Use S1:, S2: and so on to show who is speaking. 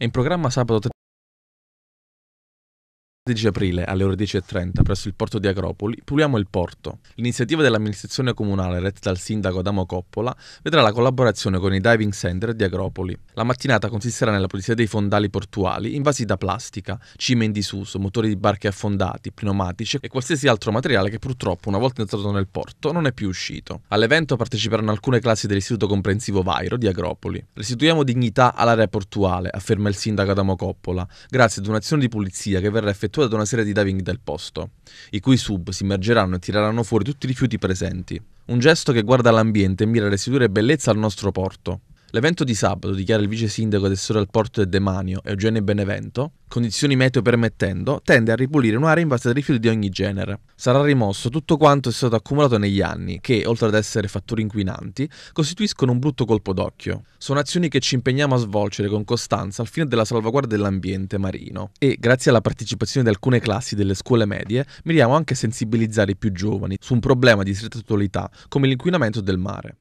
S1: En programa sábado. Ah,
S2: 16 aprile alle ore 10.30 presso il porto di Agropoli puliamo il porto. L'iniziativa dell'amministrazione comunale retta dal sindaco Adamo Coppola vedrà la collaborazione con i diving center di Agropoli. La mattinata consisterà nella pulizia dei fondali portuali invasi da plastica, cime in disuso, motori di barche affondati, pneumatici e qualsiasi altro materiale che purtroppo una volta entrato nel porto non è più uscito. All'evento parteciperanno alcune classi dell'Istituto Comprensivo Vairo di Agropoli. Restituiamo dignità all'area portuale, afferma il sindaco Adamo Coppola, grazie ad un'azione di pulizia che verrà effettuata effettuata una serie di diving del posto, i cui sub si immergeranno e tireranno fuori tutti i rifiuti presenti. Un gesto che guarda l'ambiente e mira a restituire bellezza al nostro porto. L'evento di sabato, dichiara il vice sindaco ed tessore al porto del Demanio, Eugenio Benevento, condizioni meteo permettendo, tende a ripulire un'area in base a rifiuti di ogni genere. Sarà rimosso tutto quanto è stato accumulato negli anni, che, oltre ad essere fattori inquinanti, costituiscono un brutto colpo d'occhio. Sono azioni che ci impegniamo a svolgere con costanza al fine della salvaguardia dell'ambiente marino e, grazie alla partecipazione di alcune classi delle scuole medie, miriamo anche a sensibilizzare i più giovani su un problema di stretta attualità come l'inquinamento del mare.